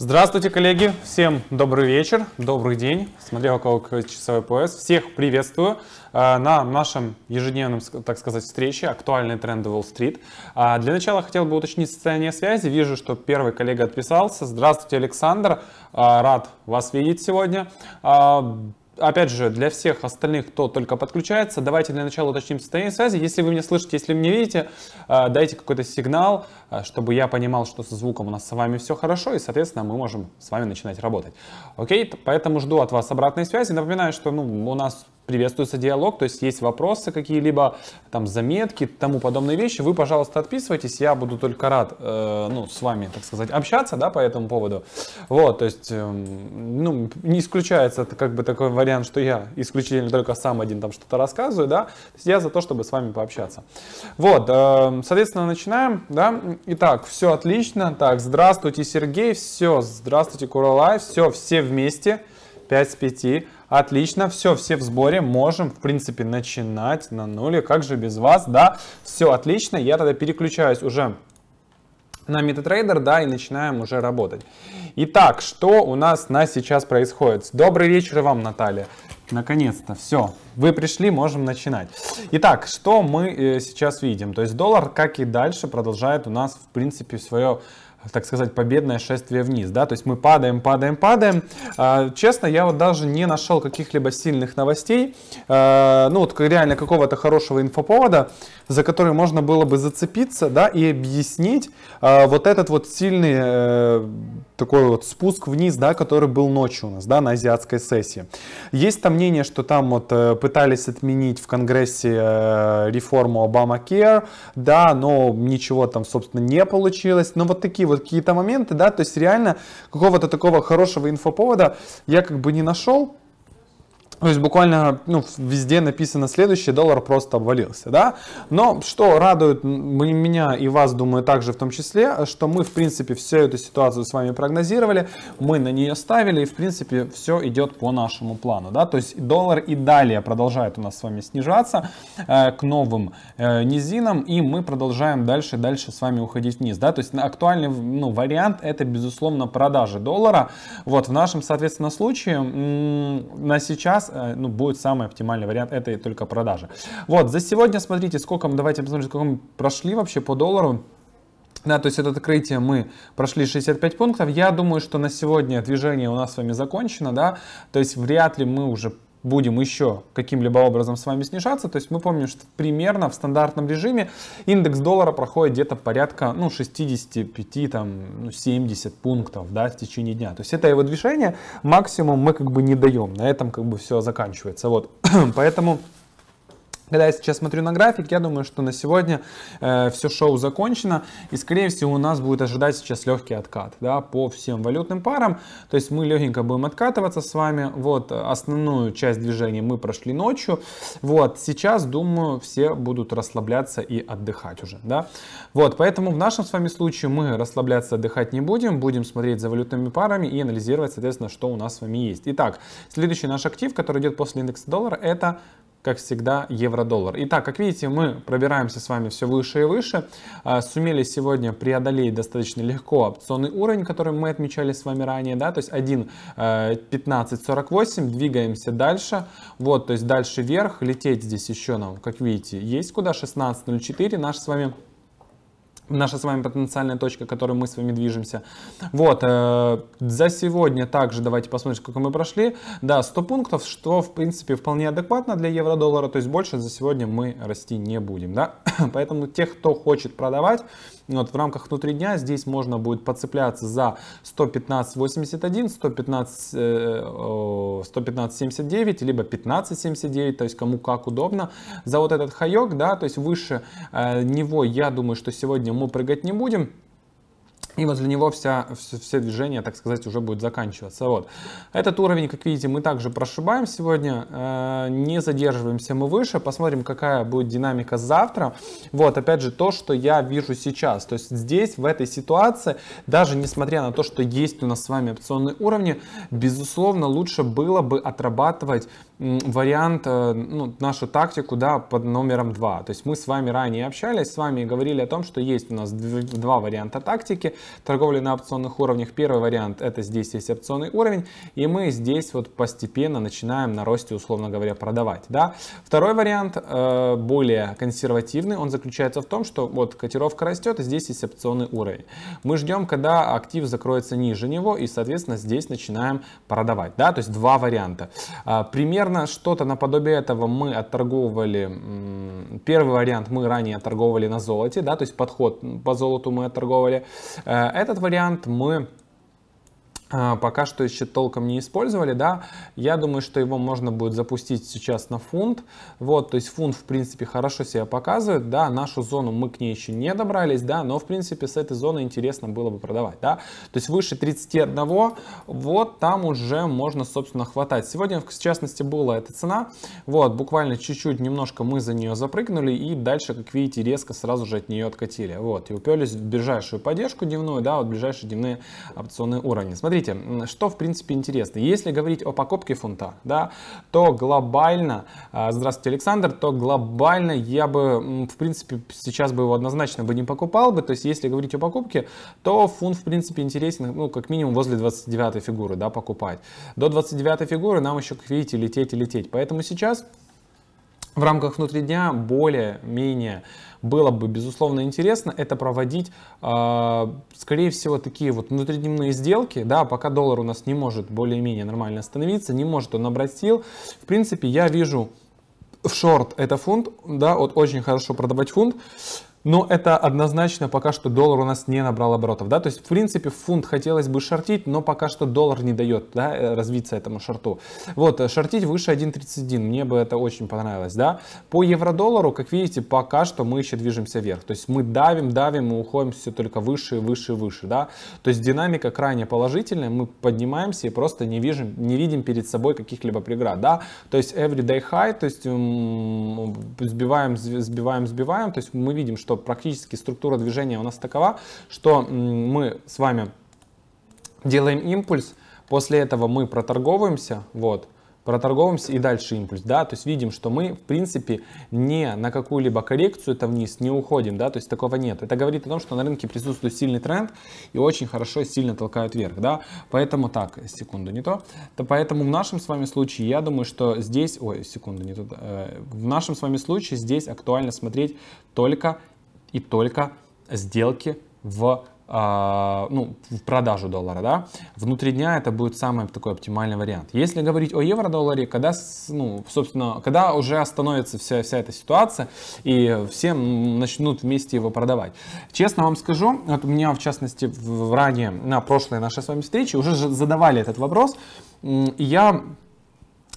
Здравствуйте, коллеги! Всем добрый вечер, добрый день. Смотрел, у кого какой часовой пояс. Всех приветствую а, на нашем ежедневном, так сказать, встрече «Актуальные тренды Уолл-стрит». А, для начала хотел бы уточнить состояние связи. Вижу, что первый коллега отписался. Здравствуйте, Александр. А, рад вас видеть сегодня опять же, для всех остальных, кто только подключается, давайте для начала уточним состояние связи. Если вы меня слышите, если вы меня видите, э, дайте какой-то сигнал, э, чтобы я понимал, что со звуком у нас с вами все хорошо, и, соответственно, мы можем с вами начинать работать. Окей, поэтому жду от вас обратной связи. Напоминаю, что ну, у нас приветствуется диалог, то есть есть вопросы какие-либо, там заметки, тому подобные вещи, вы, пожалуйста, отписывайтесь, я буду только рад, э, ну, с вами, так сказать, общаться, да, по этому поводу. Вот, то есть, э, ну, не исключается как бы такой вариант, что я исключительно только сам один там что-то рассказываю, да, то есть я за то, чтобы с вами пообщаться. Вот, э, соответственно, начинаем, да, итак, все отлично, так, здравствуйте, Сергей, все, здравствуйте, Куралай, все, все вместе, 5 с 5, Отлично, все, все в сборе, можем, в принципе, начинать на нуле, как же без вас, да? Все, отлично, я тогда переключаюсь уже на MetaTrader, да, и начинаем уже работать. Итак, что у нас на сейчас происходит? Добрый вечер вам, Наталья. Наконец-то, все, вы пришли, можем начинать. Итак, что мы э, сейчас видим? То есть доллар, как и дальше, продолжает у нас, в принципе, свое так сказать, победное шествие вниз, да, то есть мы падаем, падаем, падаем. А, честно, я вот даже не нашел каких-либо сильных новостей, а, ну вот реально какого-то хорошего инфоповода, за который можно было бы зацепиться, да, и объяснить а, вот этот вот сильный э, такой вот спуск вниз, да, который был ночью у нас, да, на азиатской сессии. Есть там мнение, что там вот э, пытались отменить в Конгрессе э, реформу Обама Care, да, но ничего там, собственно, не получилось, но вот такие вот какие-то моменты, да, то есть реально какого-то такого хорошего инфоповода я как бы не нашел, то есть буквально ну, везде написано следующее, доллар просто обвалился, да? Но что радует меня и вас, думаю, также в том числе, что мы, в принципе, всю эту ситуацию с вами прогнозировали, мы на нее ставили, и, в принципе, все идет по нашему плану, да? То есть доллар и далее продолжает у нас с вами снижаться э, к новым э, низинам, и мы продолжаем дальше дальше с вами уходить вниз, да? То есть актуальный ну, вариант это, безусловно, продажи доллара. Вот в нашем, соответственно, случае на сейчас Э, ну, будет самый оптимальный вариант этой только продажи. Вот, за сегодня, смотрите, сколько мы, давайте посмотрим, сколько мы прошли вообще по доллару. Да, то есть это открытие мы прошли 65 пунктов. Я думаю, что на сегодня движение у нас с вами закончено, да. То есть вряд ли мы уже будем еще каким-либо образом с вами снижаться. То есть мы помним, что примерно в стандартном режиме индекс доллара проходит где-то порядка ну, 65-70 там, ну, пунктов да, в течение дня. То есть это его движение, максимум мы как бы не даем. На этом как бы все заканчивается. Вот. Поэтому когда я сейчас смотрю на график, я думаю, что на сегодня э, все шоу закончено, и скорее всего у нас будет ожидать сейчас легкий откат да, по всем валютным парам. То есть мы легенько будем откатываться с вами. Вот основную часть движения мы прошли ночью. Вот сейчас, думаю, все будут расслабляться и отдыхать уже. Да? Вот, поэтому в нашем с вами случае мы расслабляться, отдыхать не будем, будем смотреть за валютными парами и анализировать, соответственно, что у нас с вами есть. Итак, следующий наш актив, который идет после индекса доллара, это как всегда, евро-доллар. Итак, как видите, мы пробираемся с вами все выше и выше. А, сумели сегодня преодолеть достаточно легко опционный уровень, который мы отмечали с вами ранее, да, то есть 1.1548, э, двигаемся дальше, вот, то есть дальше вверх, лететь здесь еще нам, как видите, есть куда, 16.04, наш с вами наша с вами потенциальная точка, к которой мы с вами движемся. Вот, э, за сегодня также давайте посмотрим, сколько мы прошли. Да, 100 пунктов, что в принципе вполне адекватно для евро-доллара, то есть больше за сегодня мы расти не будем, да. Поэтому тех, кто хочет продавать, вот в рамках внутри дня здесь можно будет подцепляться за 115.81, 115, 115.79, либо 15.79, то есть кому как удобно. За вот этот хайок, да, то есть выше э, него, я думаю, что сегодня мы прыгать не будем и вот для него вся, все, все движение, так сказать, уже будет заканчиваться. Вот. Этот уровень, как видите, мы также прошибаем сегодня, э, не задерживаемся мы выше, посмотрим, какая будет динамика завтра. Вот, опять же, то, что я вижу сейчас, то есть здесь, в этой ситуации, даже несмотря на то, что есть у нас с вами опционные уровни, безусловно, лучше было бы отрабатывать вариант, э, ну, нашу тактику, да, под номером 2. То есть мы с вами ранее общались, с вами говорили о том, что есть у нас два варианта тактики – торговли на опционных уровнях. Первый вариант это здесь есть опционный уровень, и мы здесь вот постепенно начинаем на росте, условно говоря, продавать. Да? Второй вариант э, более консервативный, он заключается в том, что вот котировка растет, и здесь есть опционный уровень. Мы ждем, когда актив закроется ниже него, и, соответственно, здесь начинаем продавать. Да? То есть два варианта. А, примерно что-то наподобие этого мы отторговывали, первый вариант мы ранее торговали на золоте, да, то есть подход по золоту мы отторговывали. Э, Э, этот вариант мы а, пока что еще толком не использовали, да, я думаю, что его можно будет запустить сейчас на фунт, вот, то есть фунт, в принципе, хорошо себя показывает, да, нашу зону мы к ней еще не добрались, да, но, в принципе, с этой зоны интересно было бы продавать, да, то есть выше 31, вот там уже можно, собственно, хватать. Сегодня, в частности, была эта цена, вот, буквально чуть-чуть, немножко мы за нее запрыгнули и дальше, как видите, резко сразу же от нее откатили, вот, и уперлись в ближайшую поддержку дневную, да, вот ближайшие дневные опционные уровни. Смотрите, смотрите, что в принципе интересно. Если говорить о покупке фунта, да, то глобально, а, здравствуйте, Александр, то глобально я бы, в принципе, сейчас бы его однозначно бы не покупал бы. То есть, если говорить о покупке, то фунт, в принципе, интересен, ну, как минимум возле 29 фигуры, да, покупать. До 29 фигуры нам еще, видите, лететь и лететь. Поэтому сейчас в рамках внутри дня более-менее было бы, безусловно, интересно, это проводить, а, скорее всего, такие вот внутридневные сделки, да, пока доллар у нас не может более-менее нормально остановиться, не может он набрать сил. В принципе, я вижу в шорт это фунт, да, вот очень хорошо продавать фунт но это однозначно пока что доллар у нас не набрал оборотов, да, то есть в принципе фунт хотелось бы шортить, но пока что доллар не дает, да, э, развиться этому шорту. Вот, э, шортить выше 1.31, мне бы это очень понравилось, да. По евро-доллару, как видите, пока что мы еще движемся вверх, то есть мы давим, давим, мы уходим все только выше, выше, выше, да, то есть динамика крайне положительная, мы поднимаемся и просто не видим, не видим перед собой каких-либо преград, да, то есть everyday high, то есть сбиваем, сбиваем, сбиваем, то есть мы видим, что практически структура движения у нас такова, что мы с вами делаем импульс, после этого мы проторговываемся, вот, проторговываемся и дальше импульс, да, то есть видим, что мы, в принципе, не на какую-либо коррекцию это вниз не уходим, да, то есть такого нет. Это говорит о том, что на рынке присутствует сильный тренд и очень хорошо сильно толкают вверх, да, поэтому так, секунду, не то, то поэтому в нашем с вами случае, я думаю, что здесь, ой, секунду, не то, э, в нашем с вами случае здесь актуально смотреть только и только сделки в а, ну, в продажу доллара, да, внутри дня это будет самый такой оптимальный вариант. Если говорить о евро-долларе, когда, ну, собственно, когда уже остановится вся, вся эта ситуация и все начнут вместе его продавать. Честно вам скажу, вот у меня, в частности, в, ранее, на прошлой нашей с вами встрече уже задавали этот вопрос, и я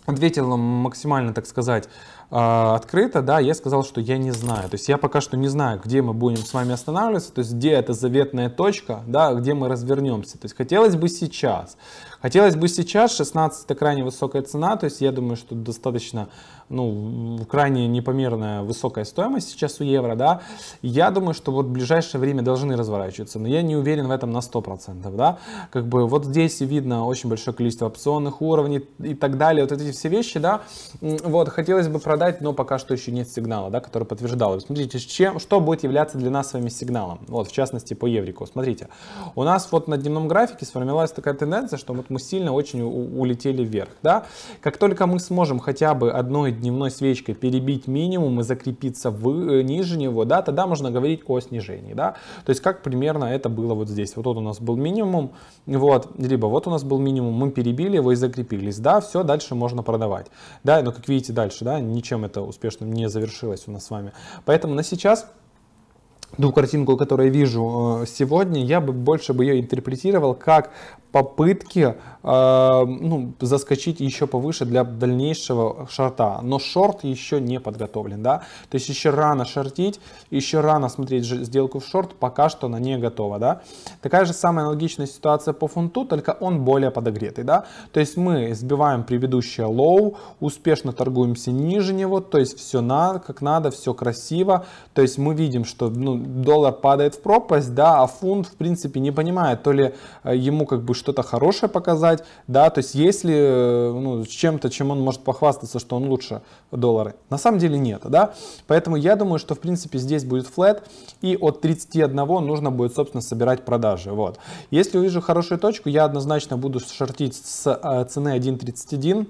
ответил максимально, так сказать, а, открыто, да, я сказал, что я не знаю. То есть я пока что не знаю, где мы будем с вами останавливаться, то есть где эта заветная точка, да, где мы развернемся. То есть хотелось бы сейчас. Хотелось бы сейчас, 16 это крайне высокая цена, то есть я думаю, что достаточно, ну, крайне непомерная высокая стоимость сейчас у евро, да. Я думаю, что вот в ближайшее время должны разворачиваться, но я не уверен в этом на 100%, да. Как бы вот здесь видно очень большое количество опционных уровней и так далее, вот эти все вещи, да. Вот, хотелось бы продать, но пока что еще нет сигнала, да, который подтверждал. Смотрите, чем, что будет являться для нас с вами сигналом, вот, в частности, по еврику. Смотрите, у нас вот на дневном графике сформировалась такая тенденция, что вот мы сильно очень улетели вверх. Да? Как только мы сможем хотя бы одной дневной свечкой перебить минимум и закрепиться в, э, ниже него, да, тогда можно говорить о снижении. Да? То есть как примерно это было вот здесь. Вот тут у нас был минимум, вот, либо вот у нас был минимум, мы перебили его и закрепились. Да, все, дальше можно продавать. Да, но как видите дальше, да, ничем это успешно не завершилось у нас с вами. Поэтому на сейчас ту картинку, которую я вижу э, сегодня, я бы больше бы ее интерпретировал как попытки э, ну, заскочить еще повыше для дальнейшего шорта. Но шорт еще не подготовлен, да? То есть еще рано шортить, еще рано смотреть сделку в шорт, пока что она не готова, да? Такая же самая аналогичная ситуация по фунту, только он более подогретый, да? То есть мы сбиваем предыдущее лоу, успешно торгуемся ниже него, то есть все на, как надо, все красиво, то есть мы видим, что ну, доллар падает в пропасть, да, а фунт, в принципе, не понимает, то ли э, ему как бы что-то хорошее показать, да, то есть если э, ну, с чем-то, чем он может похвастаться, что он лучше доллары, на самом деле нет, да, поэтому я думаю, что, в принципе, здесь будет флет, и от 31 нужно будет, собственно, собирать продажи, вот. Если увижу хорошую точку, я однозначно буду шортить с э, цены 1.31,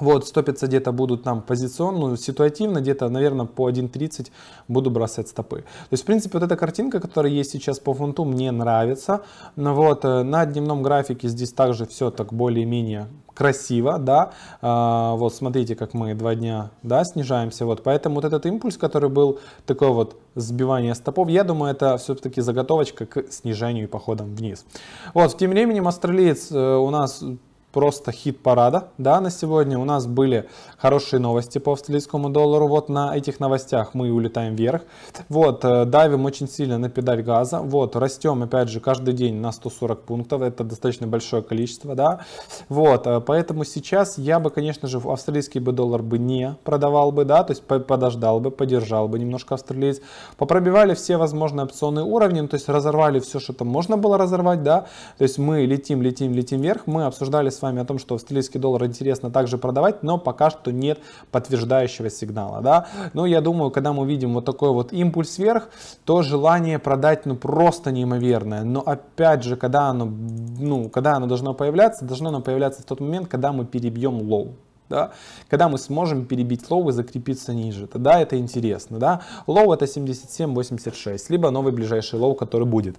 вот, стопятся где-то будут там позиционно, ну, ситуативно, где-то, наверное, по 1.30 буду бросать стопы. То есть, в принципе, вот эта картинка, которая есть сейчас по фунту, мне нравится. Но Вот, э, на дневном графике здесь также все так более-менее красиво, да, а, вот смотрите, как мы два дня, да, снижаемся, вот, поэтому вот этот импульс, который был, такой вот сбивание стопов, я думаю, это все-таки заготовочка к снижению и походам вниз. Вот, тем временем, Австралиец э, у нас просто хит-парада да, на сегодня. У нас были хорошие новости по австралийскому доллару. Вот на этих новостях мы улетаем вверх. Вот, э, давим очень сильно на педаль газа. Вот, растем, опять же, каждый день на 140 пунктов. Это достаточно большое количество, да. Вот, э, поэтому сейчас я бы, конечно же, австралийский бы доллар бы не продавал бы, да, то есть подождал бы, подержал бы немножко австралиец. Попробивали все возможные опционные уровни, ну, то есть разорвали все, что там можно было разорвать, да. То есть мы летим, летим, летим вверх. Мы обсуждали с с вами о том, что австралийский доллар интересно также продавать, но пока что нет подтверждающего сигнала. Да? Но ну, я думаю, когда мы видим вот такой вот импульс вверх, то желание продать ну просто неимоверное. Но опять же, когда оно, ну, когда оно должно появляться, должно оно появляться в тот момент, когда мы перебьем лоу да, когда мы сможем перебить лоу и закрепиться ниже, тогда это интересно, да, лоу это 77, 86, либо новый ближайший лоу, который будет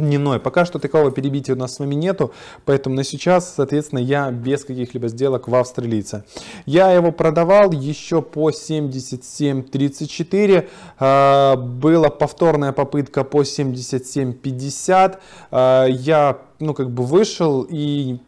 дневной. Пока что такого перебития у нас с вами нету, поэтому на сейчас, соответственно, я без каких-либо сделок в австралийца. Я его продавал еще по 77.34, а, была повторная попытка по 77.50, а, я ну, как бы вышел и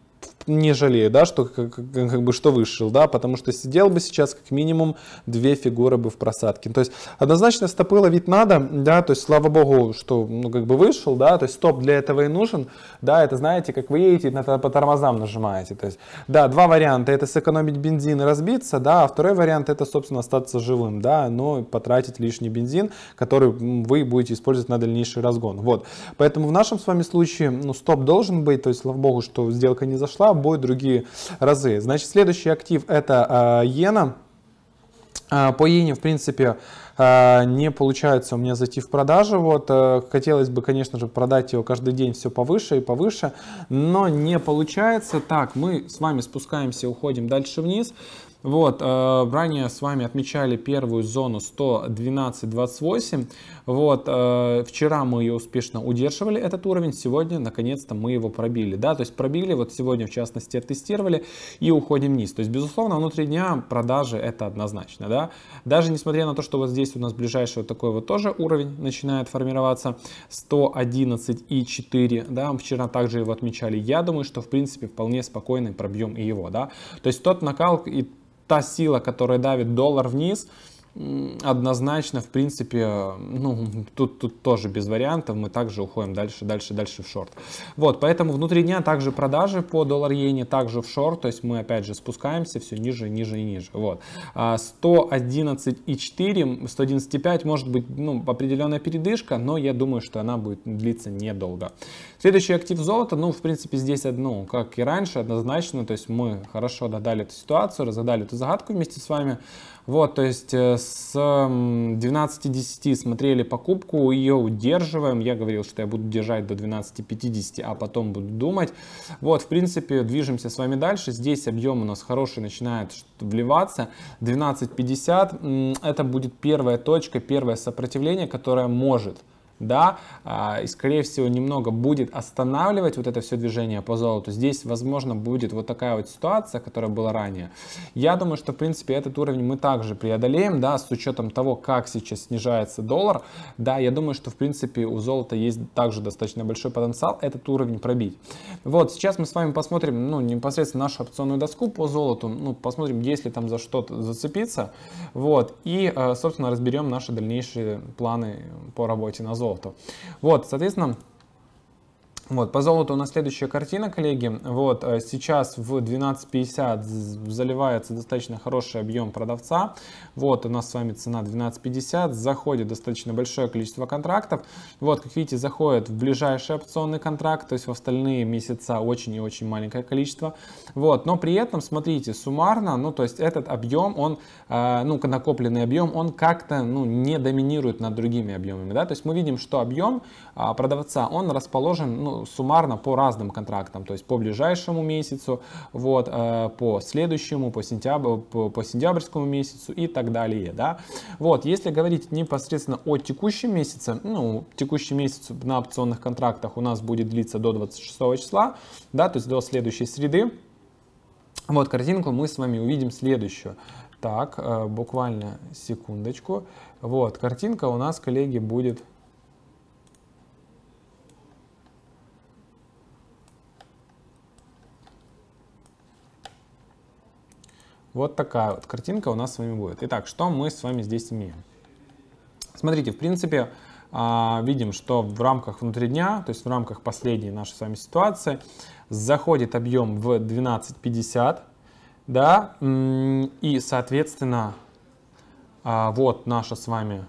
не жалею, да, что как, как бы что вышел, да, потому что сидел бы сейчас как минимум две фигуры бы в просадке. То есть однозначно стопы ловить надо, да, то есть слава богу, что ну как бы вышел, да, то есть стоп для этого и нужен, да, это знаете, как вы едете на, по тормозам нажимаете, то есть да, два варианта, это сэкономить бензин и разбиться, да, а второй вариант это собственно остаться живым, да, но потратить лишний бензин, который вы будете использовать на дальнейший разгон, вот. Поэтому в нашем с вами случае, ну стоп должен быть, то есть слава богу, что сделка не зашла, США будет другие разы. Значит, следующий актив это э, иена. Э, по иене, в принципе, э, не получается у меня зайти в продажу. Вот, хотелось бы, конечно же, продать его каждый день все повыше и повыше, но не получается. Так, мы с вами спускаемся, уходим дальше вниз. Вот, э, ранее с вами отмечали первую зону 112.28. Вот, э, вчера мы ее успешно удерживали, этот уровень. Сегодня, наконец-то, мы его пробили. Да, то есть пробили, вот сегодня, в частности, оттестировали и уходим вниз. То есть, безусловно, внутри дня продажи это однозначно, да. Даже несмотря на то, что вот здесь у нас ближайший вот такой вот тоже уровень начинает формироваться 111.4, да, вчера также его отмечали. Я думаю, что, в принципе, вполне спокойно пробьем и его, да. То есть тот накал и та сила, которая давит доллар вниз – Однозначно, в принципе, ну, тут, тут тоже без вариантов, мы также уходим дальше, дальше, дальше в шорт. Вот, поэтому внутри дня также продажи по доллар иене, также в шорт, то есть мы опять же спускаемся все ниже, ниже и ниже. Вот, 111,4, а, 111,5 может быть, ну, определенная передышка, но я думаю, что она будет длиться недолго. Следующий актив золота, ну, в принципе, здесь одно, ну, как и раньше, однозначно, то есть мы хорошо додали эту ситуацию, разгадали эту загадку вместе с вами. Вот, то есть э, с 12.10 смотрели покупку, ее удерживаем. Я говорил, что я буду держать до 12.50, а потом буду думать. Вот, в принципе, движемся с вами дальше. Здесь объем у нас хороший начинает вливаться. 12.50 это будет первая точка, первое сопротивление, которое может да, а, и скорее всего немного будет останавливать вот это все движение по золоту. Здесь, возможно, будет вот такая вот ситуация, которая была ранее. Я думаю, что, в принципе, этот уровень мы также преодолеем, да, с учетом того, как сейчас снижается доллар, да, я думаю, что, в принципе, у золота есть также достаточно большой потенциал этот уровень пробить. Вот, сейчас мы с вами посмотрим, ну, непосредственно нашу опционную доску по золоту, ну, посмотрим, есть ли там за что-то зацепиться, вот, и, э, собственно, разберем наши дальнейшие планы по работе на золото золоту. Вот, соответственно, вот, по золоту у нас следующая картина, коллеги. Вот, э, сейчас в 12.50 заливается достаточно хороший объем продавца. Вот, у нас с вами цена 12.50. Заходит достаточно большое количество контрактов. Вот, как видите, заходит в ближайший опционный контракт, то есть в остальные месяца очень и очень маленькое количество. Вот, но при этом, смотрите, суммарно, ну, то есть этот объем, он, э, ну, накопленный объем, он как-то, ну, не доминирует над другими объемами, да. То есть мы видим, что объем а, продавца, он расположен, ну, суммарно по разным контрактам, то есть по ближайшему месяцу, вот, э, по следующему, по, сентябрь, по, по сентябрьскому месяцу и так далее, да. Вот, если говорить непосредственно о текущем месяце, ну, текущий месяц на опционных контрактах у нас будет длиться до 26 числа, да, то есть до следующей среды. Вот картинку мы с вами увидим следующую. Так, э, буквально секундочку. Вот, картинка у нас, коллеги, будет Вот такая вот картинка у нас с вами будет. Итак, что мы с вами здесь имеем? Смотрите, в принципе, а, видим, что в рамках внутри дня, то есть в рамках последней нашей с вами ситуации, заходит объем в 12.50, да, и, соответственно, а, вот наша с вами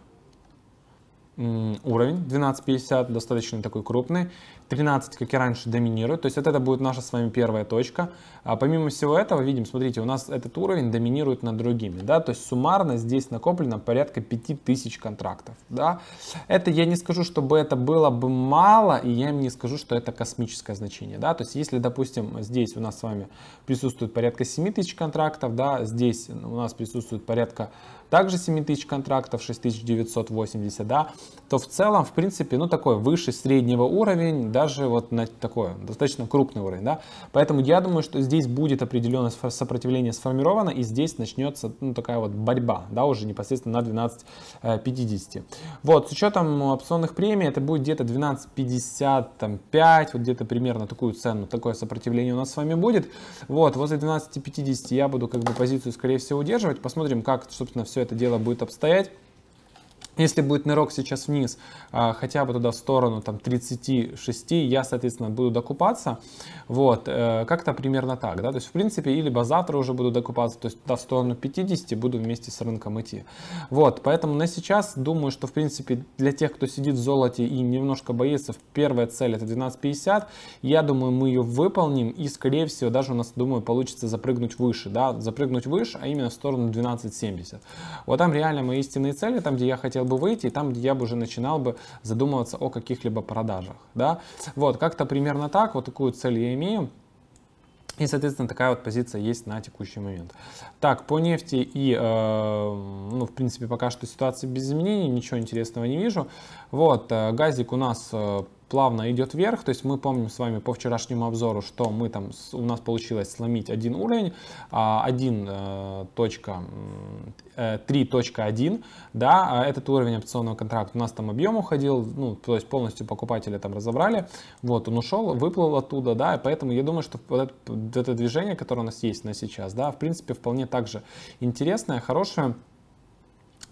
уровень 12.50, достаточно такой крупный. 13, как и раньше, доминирует, то есть вот это будет наша с вами первая точка. А помимо всего этого, видим, смотрите, у нас этот уровень доминирует над другими, да, то есть суммарно здесь накоплено порядка 5000 контрактов, да. Это я не скажу, чтобы это было бы мало, и я им не скажу, что это космическое значение, да, то есть если, допустим, здесь у нас с вами присутствует порядка 7000 контрактов, да, здесь у нас присутствует порядка также тысяч контрактов, 6980, да, то в целом, в принципе, ну такой выше среднего уровень, даже вот на такой достаточно крупный уровень, да. Поэтому я думаю, что здесь будет определенное сопротивление сформировано, и здесь начнется ну, такая вот борьба, да, уже непосредственно на 12.50. Э, вот, с учетом опционных премий, это будет где-то 12.55, вот где-то примерно такую цену, такое сопротивление у нас с вами будет. Вот, возле 12.50 я буду как бы позицию, скорее всего, удерживать. Посмотрим, как, собственно, все это дело будет обстоять. Если будет нырок сейчас вниз, а, хотя бы туда в сторону там, 36, я, соответственно, буду докупаться. Вот, э, как-то примерно так, да, то есть, в принципе, или либо завтра уже буду докупаться, то есть до в сторону 50 буду вместе с рынком идти. Вот, поэтому на сейчас думаю, что, в принципе, для тех, кто сидит в золоте и немножко боится, первая цель это 12.50, я думаю, мы ее выполним и, скорее всего, даже у нас, думаю, получится запрыгнуть выше, да, запрыгнуть выше, а именно в сторону 12.70. Вот там реально мои истинные цели, там, где я хотел хотел бы выйти, и там, где я бы уже начинал бы задумываться о каких-либо продажах. Да? Вот, как-то примерно так, вот такую цель я имею. И, соответственно, такая вот позиция есть на текущий момент. Так, по нефти и, э, ну, в принципе, пока что ситуация без изменений, ничего интересного не вижу. Вот, э, газик у нас э, плавно идет вверх. То есть мы помним с вами по вчерашнему обзору, что мы там, у нас получилось сломить один уровень, 1.3.1, а, э, э, да, а этот уровень опционного контракта у нас там объем уходил, ну, то есть полностью покупателя там разобрали, вот, он ушел, выплыл оттуда, да, и поэтому я думаю, что вот это, это движение, которое у нас есть на сейчас, да, в принципе, вполне также интересное, хорошее,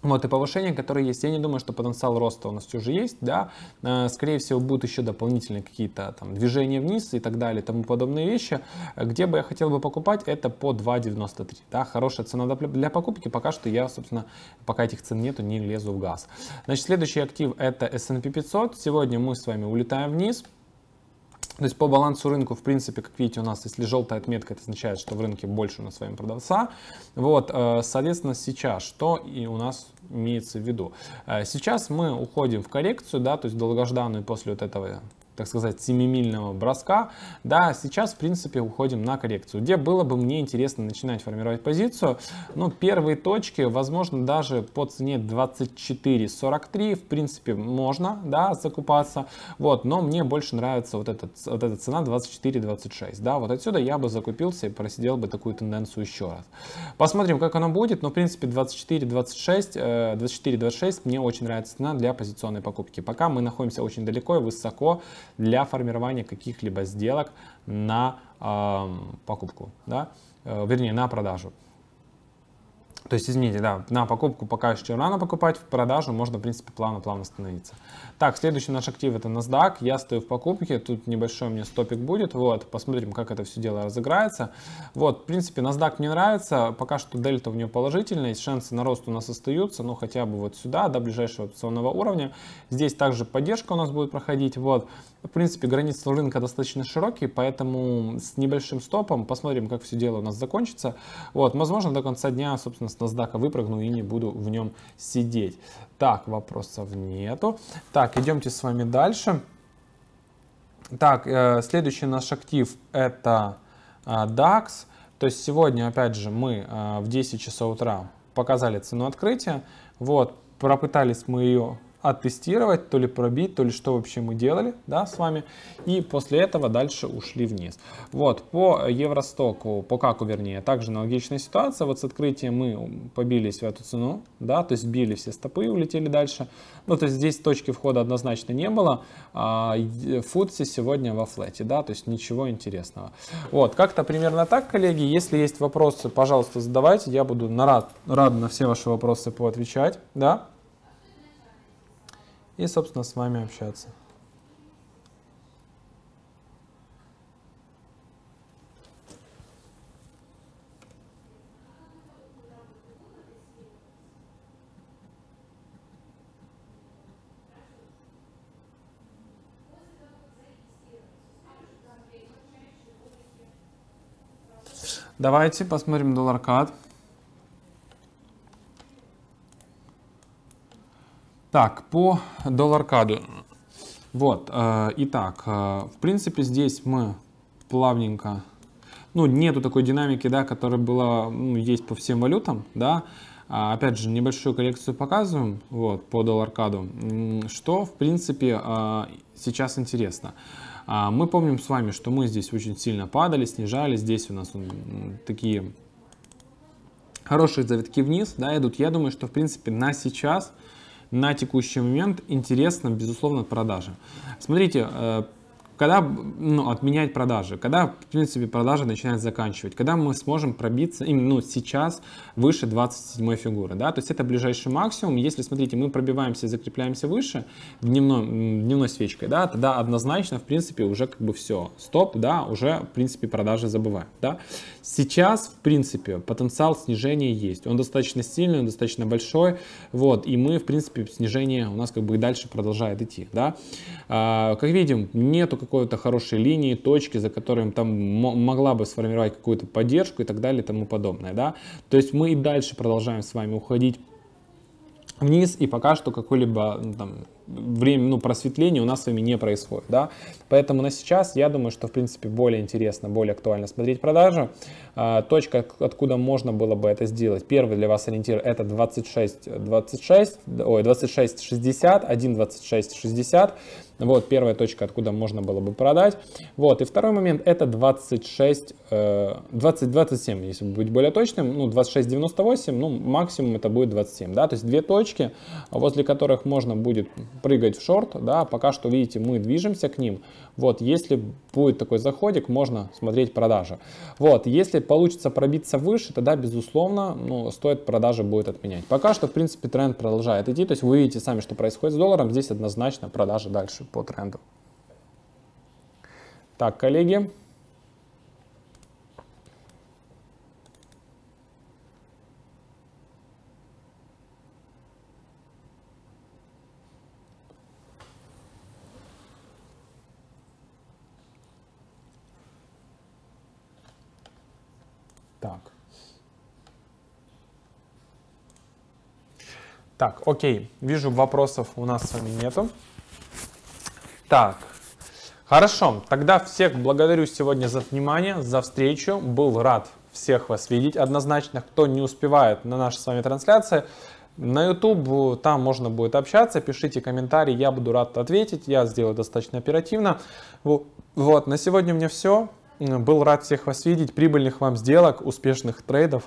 вот, и повышение, которое есть, я не думаю, что потенциал роста у нас уже есть, да, э, скорее всего, будут еще дополнительные какие-то там движения вниз и так далее, тому подобные вещи, э, где бы я хотел бы покупать, это по 2,93, да, хорошая цена для покупки, пока что я, собственно, пока этих цен нету, не лезу в газ. Значит, следующий актив это S&P 500, сегодня мы с вами улетаем вниз, то есть по балансу рынку, в принципе, как видите, у нас, если желтая отметка, это означает, что в рынке больше у нас с вами продавца. Вот, э, соответственно, сейчас что и у нас имеется в виду? Э, сейчас мы уходим в коррекцию, да, то есть долгожданную после вот этого так сказать, семимильного броска, да, сейчас, в принципе, уходим на коррекцию. Где было бы мне интересно начинать формировать позицию? Ну, первые точки, возможно, даже по цене 24.43, в принципе, можно, да, закупаться, вот, но мне больше нравится вот, этот, вот эта цена 24.26, да, вот отсюда я бы закупился и просидел бы такую тенденцию еще раз. Посмотрим, как оно будет, но, в принципе, 24.26, 24.26 э, мне очень нравится цена для позиционной покупки. Пока мы находимся очень далеко и высоко, для формирования каких-либо сделок на э, покупку, да? э, вернее, на продажу. То есть, извините, да, на покупку пока еще рано покупать, в продажу можно, в принципе, плавно-плавно становиться. Так, следующий наш актив это NASDAQ, я стою в покупке, тут небольшой у меня стопик будет, вот, посмотрим, как это все дело разыграется. Вот, в принципе, NASDAQ мне нравится, пока что дельта в нее положительная, шансы на рост у нас остаются, ну, хотя бы вот сюда, до ближайшего опционного уровня. Здесь также поддержка у нас будет проходить, вот. В принципе, границы рынка достаточно широкие, поэтому с небольшим стопом посмотрим, как все дело у нас закончится. Вот, возможно, до конца дня, собственно, с NASDAQ выпрыгну и не буду в нем сидеть. Так, вопросов нету. Так, идемте с вами дальше. Так, э, следующий наш актив это э, DAX. То есть сегодня, опять же, мы э, в 10 часов утра показали цену открытия. Вот, пропытались мы ее оттестировать, то ли пробить, то ли что вообще мы делали да, с вами. И после этого дальше ушли вниз. Вот, по Евростоку, по каку вернее, также аналогичная ситуация. Вот с открытием мы побились в эту цену, да, то есть били все стопы и улетели дальше. Ну, то есть здесь точки входа однозначно не было. А Фудси сегодня во флете, да, то есть ничего интересного. Вот, как-то примерно так, коллеги. Если есть вопросы, пожалуйста, задавайте. Я буду на рад, рад на все ваши вопросы поотвечать, да и, собственно, с вами общаться. Давайте посмотрим доллар-кад. Так, по доллар-каду. Вот, э, итак, э, в принципе, здесь мы плавненько... Ну, нету такой динамики, да, которая была, ну, есть по всем валютам, да. А, опять же, небольшую коррекцию показываем, вот, по доллар-каду. Что, в принципе, э, сейчас интересно. А, мы помним с вами, что мы здесь очень сильно падали, снижали. Здесь у нас он, такие хорошие завитки вниз, да, идут. Я думаю, что, в принципе, на сейчас на текущий момент интересна, безусловно, продажа. Смотрите, э, когда ну, отменять продажи, когда, в принципе, продажи начинают заканчивать, когда мы сможем пробиться именно ну, сейчас выше 27 фигуры, да, то есть это ближайший максимум, если, смотрите, мы пробиваемся и закрепляемся выше дневной, дневной свечкой, да, тогда однозначно, в принципе, уже как бы все, стоп, да, уже, в принципе, продажи забываем, да. Сейчас, в принципе, потенциал снижения есть, он достаточно сильный, он достаточно большой, вот, и мы, в принципе, снижение у нас как бы и дальше продолжает идти, да. А, как видим, нету какого какой-то хорошей линии, точки, за которой там могла бы сформировать какую-то поддержку и так далее и тому подобное. Да? То есть мы и дальше продолжаем с вами уходить вниз, и пока что какой-либо ну, там, время, ну, просветление у нас с вами не происходит, да. Поэтому на сейчас я думаю, что, в принципе, более интересно, более актуально смотреть продажи. А, точка, откуда можно было бы это сделать. Первый для вас ориентир это 26, 26, ой, 26, 60, 1, 26, 60. Вот первая точка, откуда можно было бы продать. Вот, и второй момент это 26, 20, 27, если быть более точным, ну 26, 98, ну максимум это будет 27, да, то есть две точки, возле которых можно будет прыгать в шорт, да, пока что, видите, мы движемся к ним. Вот, если будет такой заходик, можно смотреть продажи. Вот, если получится пробиться выше, тогда, безусловно, ну, стоит продажи будет отменять. Пока что, в принципе, тренд продолжает идти. То есть вы видите сами, что происходит с долларом. Здесь однозначно продажи дальше по тренду. Так, коллеги, Так. Так, окей. Вижу, вопросов у нас с вами нету. Так. Хорошо, тогда всех благодарю сегодня за внимание, за встречу. Был рад всех вас видеть однозначно. Кто не успевает на наши с вами трансляции, на YouTube там можно будет общаться, пишите комментарии, я буду рад ответить, я сделаю достаточно оперативно. Вот, на сегодня у меня все. Был рад всех вас видеть. Прибыльных вам сделок, успешных трейдов.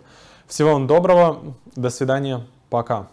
Всего вам доброго. До свидания. Пока.